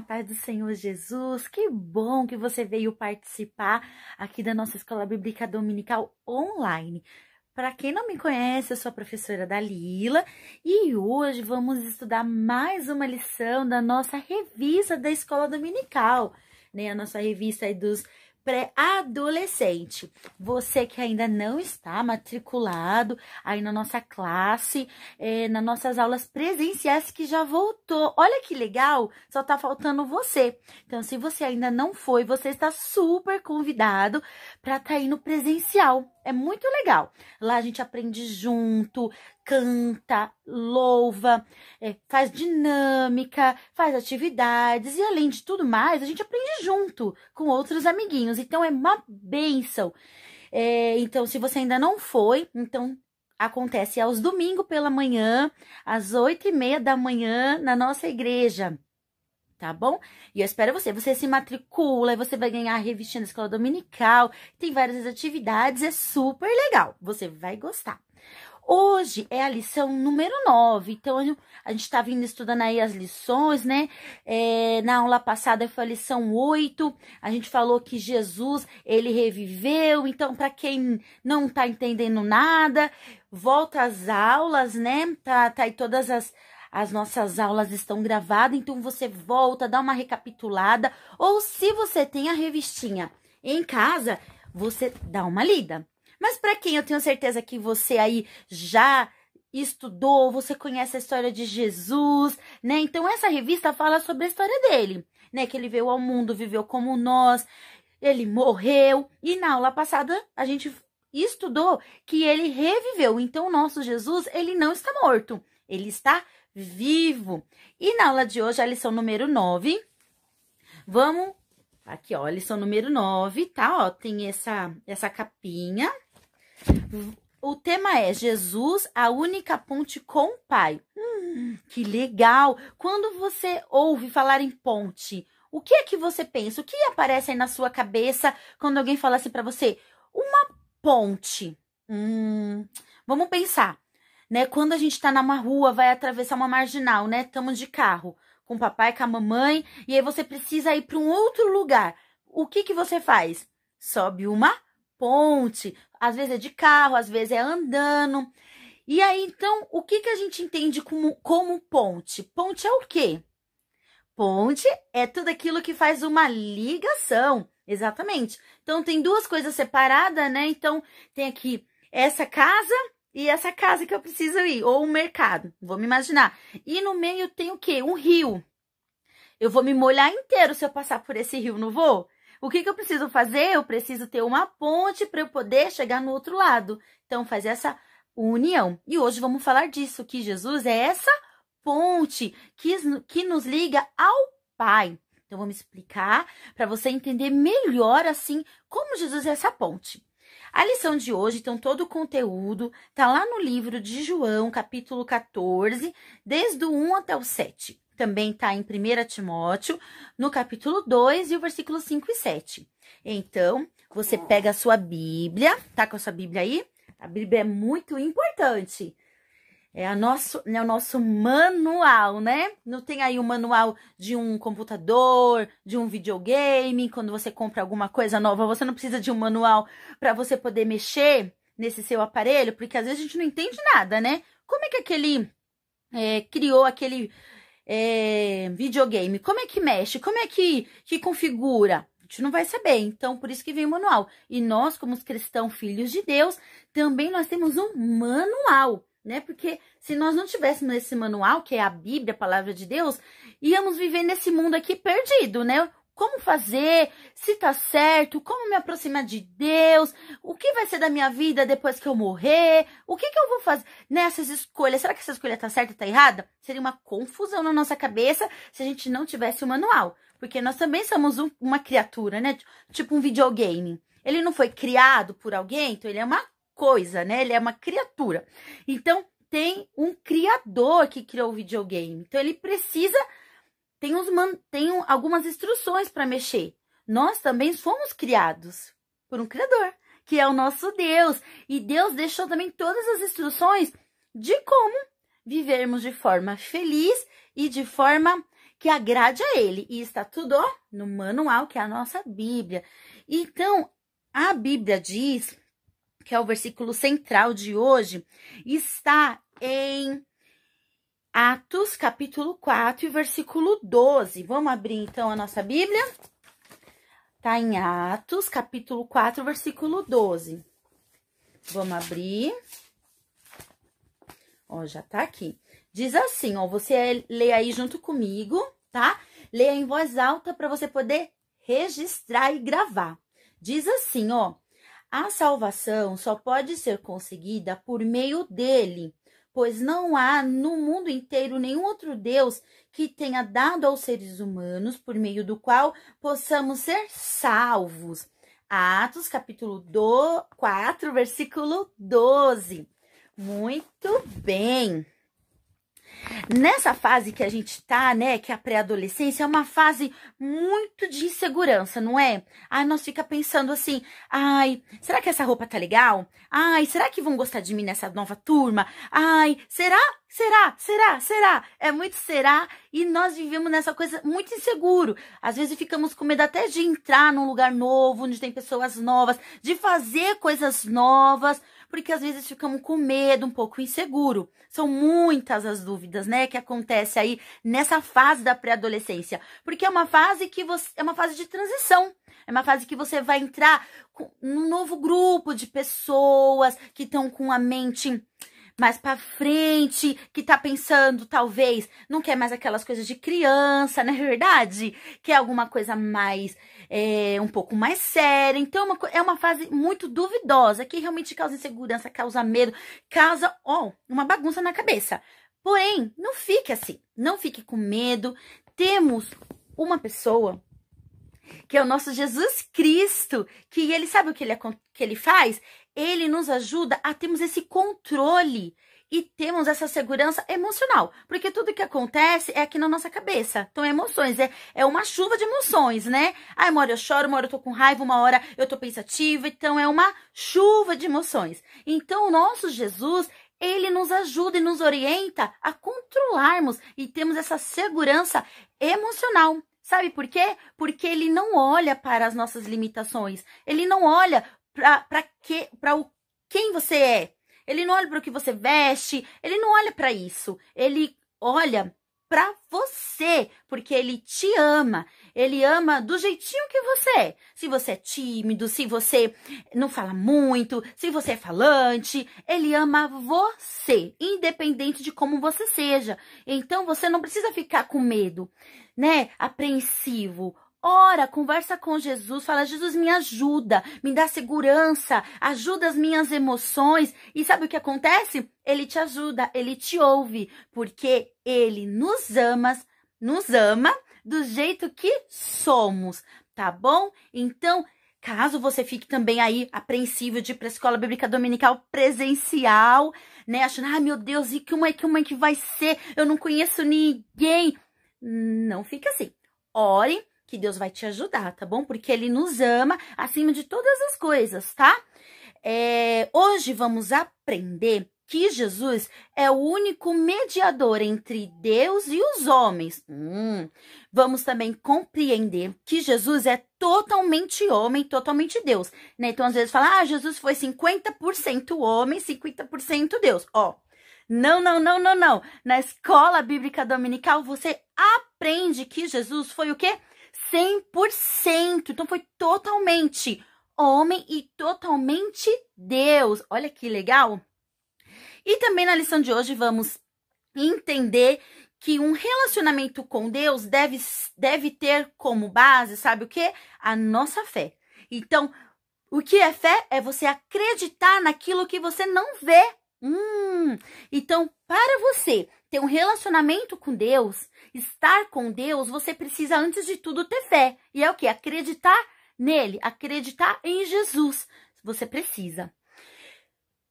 paz do Senhor Jesus. Que bom que você veio participar aqui da nossa Escola Bíblica Dominical online. Para quem não me conhece, eu sou a professora Dalila e hoje vamos estudar mais uma lição da nossa revista da Escola Dominical, né? A nossa revista dos pré-adolescente. Você que ainda não está matriculado aí na nossa classe, é, nas nossas aulas presenciais que já voltou. Olha que legal, só tá faltando você. Então, se você ainda não foi, você está super convidado para estar tá aí no presencial. É muito legal. Lá a gente aprende junto, canta, louva, é, faz dinâmica, faz atividades e além de tudo mais, a gente aprende junto com outros amiguinhos. Então é uma benção. É, então, se você ainda não foi, então acontece aos domingos pela manhã, às oito e meia da manhã, na nossa igreja. Tá bom? E eu espero você. Você se matricula e você vai ganhar a revistinha da escola dominical. Tem várias atividades, é super legal. Você vai gostar. Hoje é a lição número 9, então a gente tá vindo estudando aí as lições, né? É, na aula passada foi a lição 8, a gente falou que Jesus, ele reviveu, então para quem não tá entendendo nada, volta às aulas, né? Tá, tá aí todas as, as nossas aulas estão gravadas, então você volta, dá uma recapitulada, ou se você tem a revistinha em casa, você dá uma lida. Mas para quem eu tenho certeza que você aí já estudou, você conhece a história de Jesus, né? Então essa revista fala sobre a história dele, né? Que ele veio ao mundo, viveu como nós, ele morreu e na aula passada a gente estudou que ele reviveu. Então o nosso Jesus, ele não está morto, ele está vivo. E na aula de hoje, a lição número 9, vamos aqui, ó, a lição número 9, tá? Ó, tem essa essa capinha o tema é Jesus, a única ponte com o Pai. Hum, que legal! Quando você ouve falar em ponte, o que é que você pensa? O que aparece aí na sua cabeça quando alguém fala assim para você? Uma ponte. Hum, vamos pensar, né? Quando a gente está numa rua, vai atravessar uma marginal, né? Estamos de carro com o papai, com a mamãe, e aí você precisa ir para um outro lugar. O que que você faz? Sobe uma ponte às vezes é de carro, às vezes é andando. E aí, então, o que, que a gente entende como, como ponte? Ponte é o quê? Ponte é tudo aquilo que faz uma ligação, exatamente. Então, tem duas coisas separadas, né? Então, tem aqui essa casa e essa casa que eu preciso ir, ou um mercado, vou me imaginar. E no meio tem o quê? Um rio. Eu vou me molhar inteiro se eu passar por esse rio, não vou? O que, que eu preciso fazer? Eu preciso ter uma ponte para eu poder chegar no outro lado. Então, fazer essa união. E hoje vamos falar disso, que Jesus é essa ponte que, que nos liga ao Pai. Então, vamos explicar para você entender melhor, assim, como Jesus é essa ponte. A lição de hoje, então, todo o conteúdo está lá no livro de João, capítulo 14, desde o 1 até o 7 também está em 1 Timóteo, no capítulo 2 e o versículo 5 e 7. Então, você pega a sua Bíblia, tá com a sua Bíblia aí? A Bíblia é muito importante. É, a nosso, é o nosso manual, né? Não tem aí o um manual de um computador, de um videogame. Quando você compra alguma coisa nova, você não precisa de um manual para você poder mexer nesse seu aparelho, porque às vezes a gente não entende nada, né? Como é que aquele é, criou aquele é, videogame, como é que mexe, como é que, que configura? A gente não vai saber, então por isso que vem o manual. E nós, como os cristãos filhos de Deus, também nós temos um manual, né? Porque se nós não tivéssemos esse manual, que é a Bíblia, a palavra de Deus, íamos viver nesse mundo aqui perdido, né? como fazer, se tá certo, como me aproximar de Deus, o que vai ser da minha vida depois que eu morrer, o que, que eu vou fazer nessas escolhas, será que essa escolha tá certa ou tá errada? Seria uma confusão na nossa cabeça se a gente não tivesse o manual, porque nós também somos um, uma criatura, né? Tipo um videogame. Ele não foi criado por alguém, então ele é uma coisa, né? Ele é uma criatura. Então, tem um criador que criou o videogame. Então, ele precisa tem, uns, tem algumas instruções para mexer. Nós também somos criados por um Criador, que é o nosso Deus. E Deus deixou também todas as instruções de como vivermos de forma feliz e de forma que agrade a Ele. E está tudo ó, no manual, que é a nossa Bíblia. Então, a Bíblia diz, que é o versículo central de hoje, está em Atos, capítulo 4, versículo 12. Vamos abrir então a nossa Bíblia? Tá em Atos, capítulo 4, versículo 12. Vamos abrir. Ó, já tá aqui. Diz assim, ó, você é, lê aí junto comigo, tá? Leia em voz alta para você poder registrar e gravar. Diz assim, ó: A salvação só pode ser conseguida por meio dele pois não há no mundo inteiro nenhum outro Deus que tenha dado aos seres humanos por meio do qual possamos ser salvos. Atos capítulo 4, versículo 12. Muito bem. Nessa fase que a gente tá, né, que é a pré-adolescência, é uma fase muito de insegurança, não é? Aí nós fica pensando assim, ai, será que essa roupa tá legal? Ai, será que vão gostar de mim nessa nova turma? Ai, será? Será? Será? Será? É muito será e nós vivemos nessa coisa muito inseguro. Às vezes ficamos com medo até de entrar num lugar novo, onde tem pessoas novas, de fazer coisas novas, porque às vezes ficamos com medo, um pouco inseguro. São muitas as dúvidas, né, que acontece aí nessa fase da pré-adolescência, porque é uma fase que você é uma fase de transição. É uma fase que você vai entrar num novo grupo de pessoas que estão com a mente mais para frente, que tá pensando, talvez, não quer mais aquelas coisas de criança, não é verdade? Quer alguma coisa mais é, um pouco mais séria. Então, é uma, é uma fase muito duvidosa, que realmente causa insegurança, causa medo, causa, ó, uma bagunça na cabeça. Porém, não fique assim, não fique com medo. Temos uma pessoa que é o nosso Jesus Cristo, que ele sabe o que ele, que ele faz? Ele nos ajuda a termos esse controle e temos essa segurança emocional, porque tudo que acontece é aqui na nossa cabeça. Então, é emoções, é, é uma chuva de emoções, né? Ai, uma hora eu choro, uma hora eu tô com raiva, uma hora eu tô pensativa. Então, é uma chuva de emoções. Então, o nosso Jesus, ele nos ajuda e nos orienta a controlarmos e temos essa segurança emocional. Sabe por quê? Porque ele não olha para as nossas limitações. Ele não olha para que para o quem você é, ele não olha para o que você veste, ele não olha para isso. Ele olha para você, porque ele te ama. Ele ama do jeitinho que você é. Se você é tímido, se você não fala muito, se você é falante, ele ama você, independente de como você seja. Então você não precisa ficar com medo, né? Apreensivo Ora, conversa com Jesus, fala: Jesus, me ajuda, me dá segurança, ajuda as minhas emoções. E sabe o que acontece? Ele te ajuda, ele te ouve, porque ele nos ama, nos ama do jeito que somos, tá bom? Então, caso você fique também aí apreensivo de ir para a escola bíblica dominical presencial, né, achando: "Ai, ah, meu Deus, e uma é que uma é que vai ser? Eu não conheço ninguém". Não fica assim. Ore que Deus vai te ajudar, tá bom? Porque Ele nos ama acima de todas as coisas, tá? É, hoje vamos aprender que Jesus é o único mediador entre Deus e os homens. Hum, vamos também compreender que Jesus é totalmente homem, totalmente Deus. Né? Então, às vezes, fala, ah, Jesus foi 50% homem, 50% Deus. Ó, não, não, não, não, não. Na escola bíblica dominical, você aprende que Jesus foi o quê? 100%. Então foi totalmente homem e totalmente Deus. Olha que legal. E também na lição de hoje vamos entender que um relacionamento com Deus deve, deve ter como base, sabe o que? A nossa fé. Então, o que é fé? É você acreditar naquilo que você não vê. Hum, então, para você ter um relacionamento com Deus, estar com Deus, você precisa, antes de tudo, ter fé. E é o que? Acreditar nele, acreditar em Jesus. Você precisa.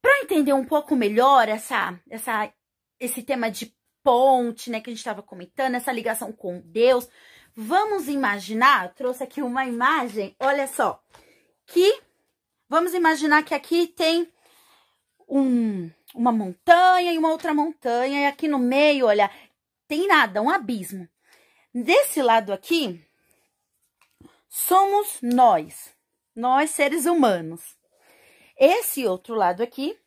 Para entender um pouco melhor essa, essa, esse tema de ponte, né, que a gente estava comentando, essa ligação com Deus, vamos imaginar, trouxe aqui uma imagem, olha só, que vamos imaginar que aqui tem um, uma montanha e uma outra montanha, e aqui no meio, olha, tem nada, um abismo. Desse lado aqui, somos nós, nós seres humanos. Esse outro lado aqui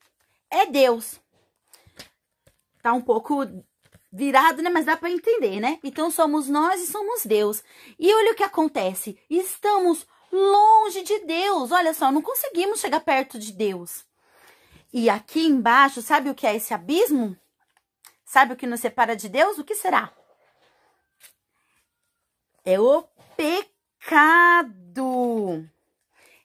é Deus. Tá um pouco virado, né? Mas dá para entender, né? Então somos nós e somos Deus. E olha o que acontece: estamos longe de Deus. Olha só, não conseguimos chegar perto de Deus. E aqui embaixo, sabe o que é esse abismo? Sabe o que nos separa de Deus? O que será? É o pecado.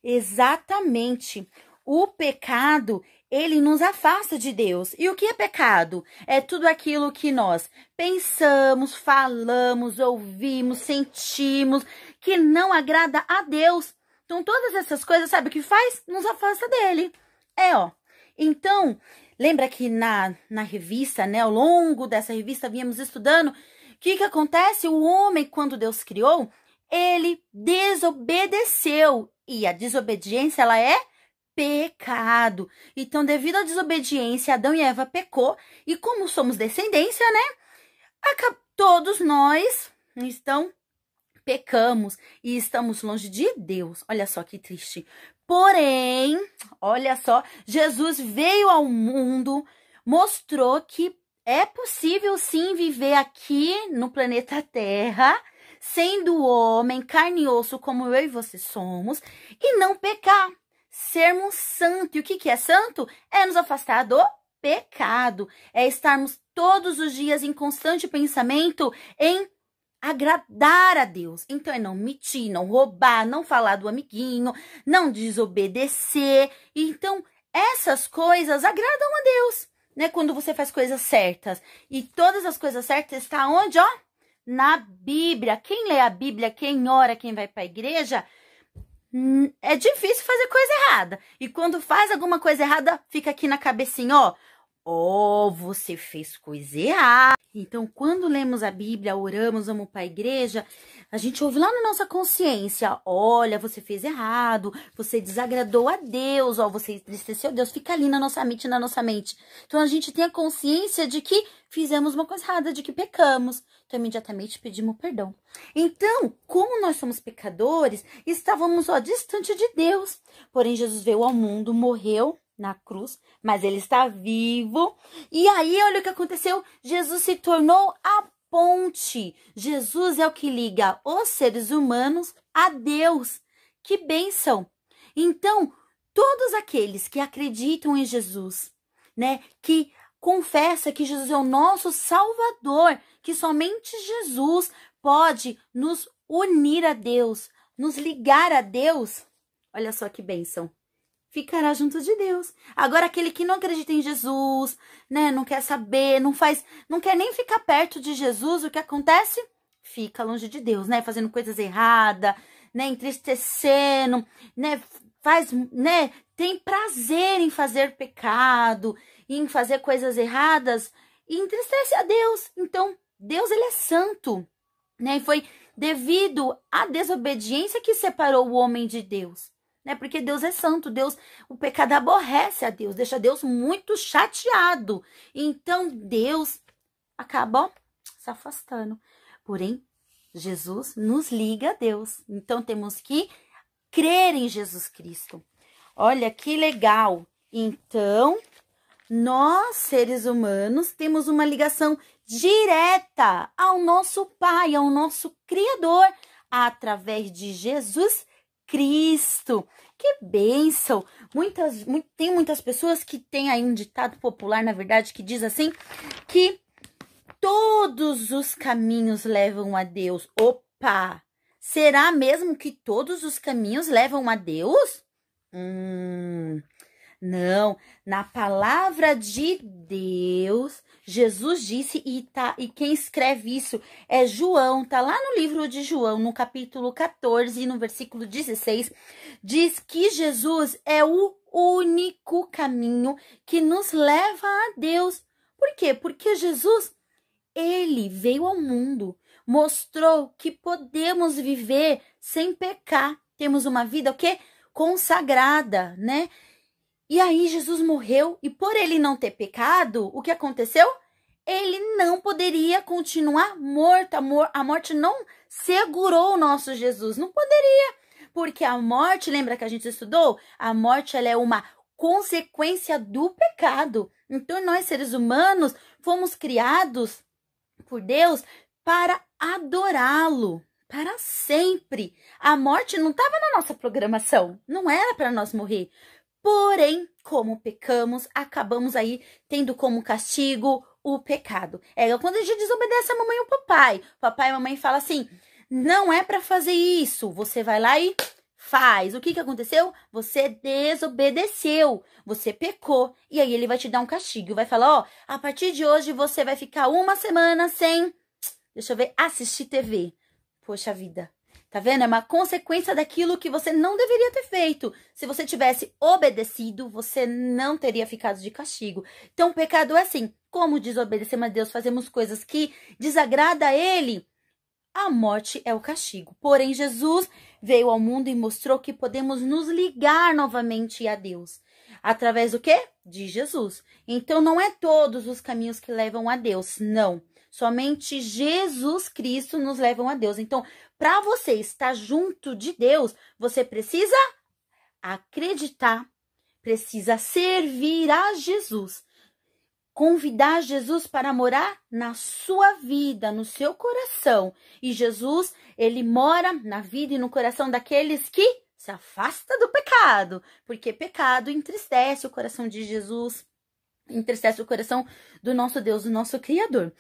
Exatamente. O pecado, ele nos afasta de Deus. E o que é pecado? É tudo aquilo que nós pensamos, falamos, ouvimos, sentimos, que não agrada a Deus. Então, todas essas coisas, sabe o que faz? Nos afasta dele. É, ó. Então, Lembra que na, na revista, né, ao longo dessa revista, vínhamos estudando o que, que acontece? O homem, quando Deus criou, ele desobedeceu. E a desobediência, ela é pecado. Então, devido à desobediência, Adão e Eva pecou. E como somos descendência, né? Todos nós estão pecamos e estamos longe de Deus. Olha só que triste. Porém, olha só, Jesus veio ao mundo, mostrou que é possível sim viver aqui no planeta Terra, sendo homem, carne e osso, como eu e você somos, e não pecar. Sermos santo. E o que, que é santo? É nos afastar do pecado. É estarmos todos os dias em constante pensamento em agradar a Deus. Então é não mentir, não roubar, não falar do amiguinho, não desobedecer. Então, essas coisas agradam a Deus, né? Quando você faz coisas certas. E todas as coisas certas está onde, ó? Na Bíblia. Quem lê a Bíblia, quem ora, quem vai para a igreja, hum, é difícil fazer coisa errada. E quando faz alguma coisa errada, fica aqui na cabecinha, ó, Oh, você fez coisa errada. Então, quando lemos a Bíblia, oramos, vamos para a igreja, a gente ouve lá na nossa consciência: olha, você fez errado, você desagradou a Deus, ó, você entristeceu Deus, fica ali na nossa mente, na nossa mente. Então, a gente tem a consciência de que fizemos uma coisa errada, de que pecamos. Então, imediatamente pedimos perdão. Então, como nós somos pecadores, estávamos ó, distante de Deus. Porém, Jesus veio ao mundo, morreu na cruz, mas ele está vivo. E aí, olha o que aconteceu: Jesus se tornou a ponte. Jesus é o que liga os seres humanos a Deus. Que bênção! Então, todos aqueles que acreditam em Jesus, né, que confessa que Jesus é o nosso Salvador, que somente Jesus pode nos unir a Deus, nos ligar a Deus. Olha só que bênção ficará junto de Deus. Agora aquele que não acredita em Jesus, né, não quer saber, não faz, não quer nem ficar perto de Jesus, o que acontece? Fica longe de Deus, né, fazendo coisas erradas, né, entristecendo, né, faz, né, tem prazer em fazer pecado, em fazer coisas erradas e entristece a Deus. Então, Deus ele é santo, né? E foi devido à desobediência que separou o homem de Deus né? Porque Deus é santo, Deus, o pecado aborrece a Deus, deixa Deus muito chateado. Então Deus acaba ó, se afastando. Porém, Jesus nos liga a Deus. Então temos que crer em Jesus Cristo. Olha que legal. Então, nós, seres humanos, temos uma ligação direta ao nosso Pai, ao nosso Criador, através de Jesus Cristo. Que bênção! Muitas, muito, tem muitas pessoas que têm aí um ditado popular, na verdade, que diz assim: que todos os caminhos levam a Deus. Opa! Será mesmo que todos os caminhos levam a Deus? Hum, não. Na palavra de Deus, Jesus disse, e, tá, e quem escreve isso é João, tá lá no livro de João, no capítulo 14, no versículo 16, diz que Jesus é o único caminho que nos leva a Deus. Por quê? Porque Jesus, ele veio ao mundo, mostrou que podemos viver sem pecar, temos uma vida o quê? consagrada, né? E aí Jesus morreu e por ele não ter pecado, o que aconteceu? Ele não poderia continuar morto. A morte não segurou o nosso Jesus, não poderia. Porque a morte, lembra que a gente estudou? A morte ela é uma consequência do pecado. Então nós seres humanos fomos criados por Deus para adorá-lo para sempre. A morte não estava na nossa programação, não era para nós morrer. Porém, como pecamos, acabamos aí tendo como castigo o pecado. É quando a gente desobedece a mamãe e o papai. O papai e a mamãe fala assim: "Não é para fazer isso". Você vai lá e faz. O que que aconteceu? Você desobedeceu, você pecou. E aí ele vai te dar um castigo, vai falar: "Ó, a partir de hoje você vai ficar uma semana sem, deixa eu ver, assistir TV". Poxa vida. Tá vendo? É uma consequência daquilo que você não deveria ter feito. Se você tivesse obedecido, você não teria ficado de castigo. Então, o pecado é assim: como desobedecemos a Deus, fazemos coisas que desagrada a Ele, a morte é o castigo. Porém, Jesus veio ao mundo e mostrou que podemos nos ligar novamente a Deus. Através do quê? De Jesus. Então, não é todos os caminhos que levam a Deus, não. Somente Jesus Cristo nos leva a Deus. Então, para você estar junto de Deus, você precisa acreditar, precisa servir a Jesus, convidar Jesus para morar na sua vida, no seu coração. E Jesus, ele mora na vida e no coração daqueles que se afasta do pecado, porque pecado entristece o coração de Jesus. Entristece o coração do nosso Deus, do nosso Criador.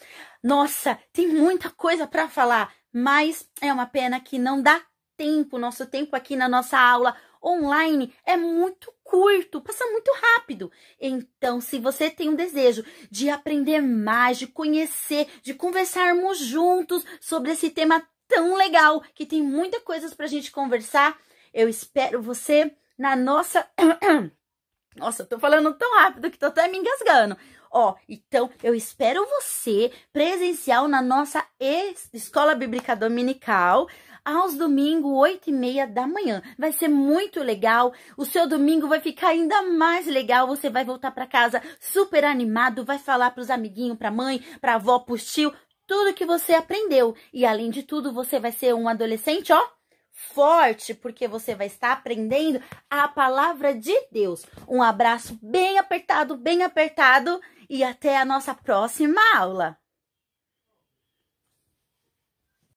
Nossa, tem muita coisa para falar, mas é uma pena que não dá tempo. Nosso tempo aqui na nossa aula online é muito curto, passa muito rápido. Então, se você tem um desejo de aprender mais, de conhecer, de conversarmos juntos sobre esse tema tão legal, que tem muitas coisas para a gente conversar, eu espero você na nossa Nossa, tô falando tão rápido que tô até me engasgando. Ó, então eu espero você presencial na nossa Escola Bíblica Dominical aos domingos, 8 e meia da manhã. Vai ser muito legal. O seu domingo vai ficar ainda mais legal. Você vai voltar para casa super animado, vai falar pros amiguinhos, pra mãe, pra avó, pro tio, tudo que você aprendeu. E além de tudo, você vai ser um adolescente, ó, forte, porque você vai estar aprendendo a palavra de Deus. Um abraço bem apertado, bem apertado e até a nossa próxima aula.